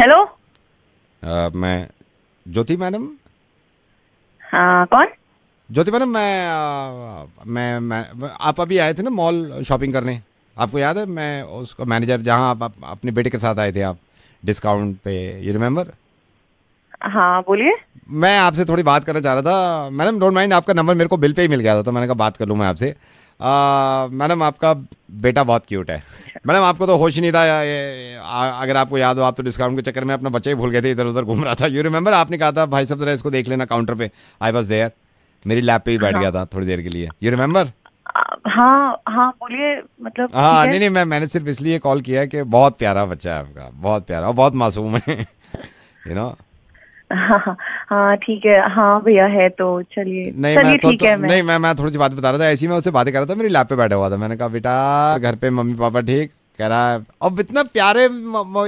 Hello मैं ज्योति madam हाँ कौन ज्योति मैडम मैं, मैं आप अभी आए थे ना मॉल शॉपिंग करने आपको याद है मैं उसका मैनेजर जहाँ आप, आप अपने बेटे के साथ आए थे आप डिस्काउंट पे यू रिमेम्बर हाँ बोलिए मैं आपसे थोड़ी बात करना चाह रहा था मैडम डोंट माइंड आपका नंबर मेरे को बिल पे ही मिल गया था तो मैंने कहा बात कर लूँ मैं आपसे मैडम आपका बेटा बहुत क्यूट है मैडम आपको तो होश ही नहीं था ये अगर आपको याद हो आप तो डिस्काउंट के चक्कर में अपना बच्चा ही भूल गए थे इधर उधर घूम रहा था यू रिमेंबर आपने कहा था भाई साहब जरा इसको देख लेना काउंटर पे आई वॉज देयर मेरी लैब पे ही बैठ गया था थोड़ी देर के लिए यू रिमेंबर हाँ हाँ बोलिए मतलब हाँ नहीं नहीं मैं मैंने सिर्फ इसलिए कॉल किया कि बहुत प्यारा बच्चा है आपका बहुत प्यारा और बहुत मासूम है यू नो हाँ ठीक है हाँ भैया है तो चलिए नहीं तो मैं। नहीं मैं मैं थोड़ी सी बात बता रहा था ऐसी मैं उससे बातें कर रहा था मेरी लैब पे बैठा हुआ था मैंने कहा बेटा घर पे मम्मी पापा ठीक कह रहा है अब इतना प्यारे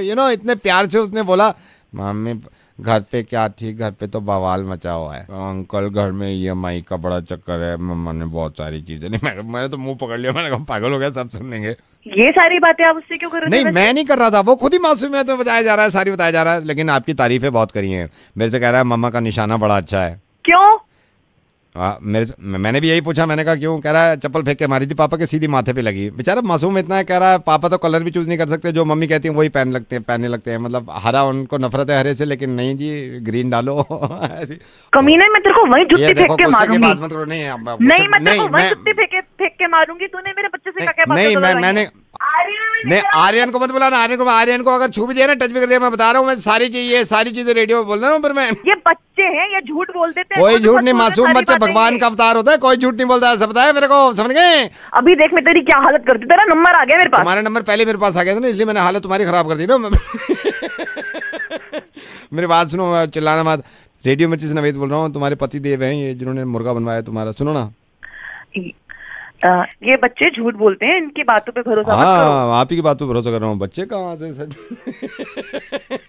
यू नो इतने प्यार से उसने बोला मम्मी घर पे क्या थी घर पे तो बवाल मचा हुआ है अंकल घर में ई e का बड़ा चक्कर है मम्मा ने बहुत सारी चीजें नहीं मैंने मैंने तो मुंह पकड़ लिया मैंने कहा पागल हो गया सब सुन लेंगे ये सारी बातें आप उससे क्यों कर रहे नहीं मैं नहीं कर रहा था वो खुद ही है तो बताया जा रहा है सारी बताया जा रहा है लेकिन आपकी तारीफें बहुत करी है मेरे से कह रहा है मम्मा का निशाना बड़ा अच्छा है आ, हाँ, मेरे मैंने भी यही पूछा मैंने कहा क्यों कह रहा है चप्पल फेंक के मारी थी पापा के सीधी माथे पे लगी बेचारा मासूम इतना है कह रहा है पापा तो कलर भी चूज नहीं कर सकते जो मम्मी कहती है वही पहन लगते हैं पहनने लगते हैं मतलब हरा उनको नफरत है हरे से लेकिन नहीं जी ग्रीन डालो कमीने मैं तेरे को वही जुत्ती फेंक के मारूंगी नहीं मैं जुत्ती फेंक के मारूंगी तूने मेरे बच्चे से नहीं तो मैं मैंने नहीं आर्यन को मत बुलाना आर्यन को आर्यन को अगर छू भी दिया ना टच भी कर दिया मैं बता रहा हूँ मैं सारी चीज ये सारी चीजें रेडियो में बोल रहा हूँ पर मैं ये बच्चे बच्चे हैं या झूठ बोल देते हैं कोई झूठ नहीं मासूम बच्चे भगवान का अवतार होता है कोई झूठ नहीं बोलता ऐसा बताया मेरे को समझ गए अभी देख मैं तेरी क्या हालत करती तेरा नंबर आ गया मेरे पास हमारा नंबर पहले मेरे पास आ गया था ना इसलिए मैंने हालत तुम्हारी खराब कर दी ना मेरी बात सुनो चिल्लाना मत रेडियो मिर्ची से नवेद बोल रहा हूँ तुम्हारे पति देव हैं ये जिन्होंने मुर्गा बनवाया तुम्हारा सुनो ना ये बच्चे झूठ बोलते हैं इनकी बातों पे भरोसा हाँ आप ही की बातों पे भरोसा कर रहा हूँ बच्चे कहाँ से सच